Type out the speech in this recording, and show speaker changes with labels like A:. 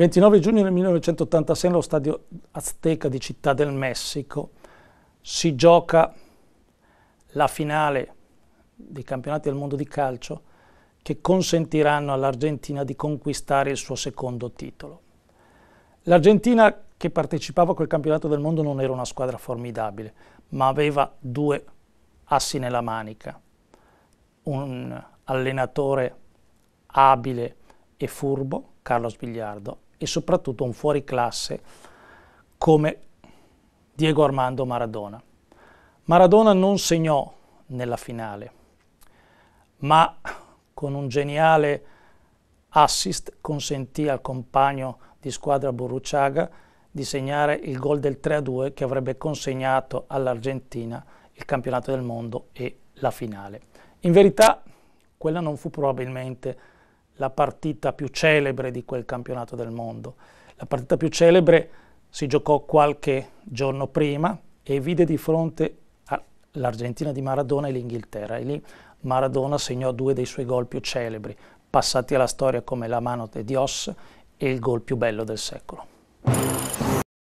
A: 29 giugno del 1986 nello stadio Azteca di Città del Messico si gioca la finale dei campionati del mondo di calcio che consentiranno all'Argentina di conquistare il suo secondo titolo. L'Argentina che partecipava a quel campionato del mondo non era una squadra formidabile, ma aveva due assi nella manica, un allenatore abile e furbo, Carlos Bigliardo, e soprattutto un fuoriclasse come Diego Armando Maradona. Maradona non segnò nella finale, ma con un geniale assist consentì al compagno di squadra Burruciaga di segnare il gol del 3-2 che avrebbe consegnato all'Argentina il campionato del mondo e la finale. In verità quella non fu probabilmente la partita più celebre di quel campionato del mondo. La partita più celebre si giocò qualche giorno prima e vide di fronte l'Argentina di Maradona e l'Inghilterra e lì Maradona segnò due dei suoi gol più celebri, passati alla storia come la mano de Dios e il gol più bello del secolo.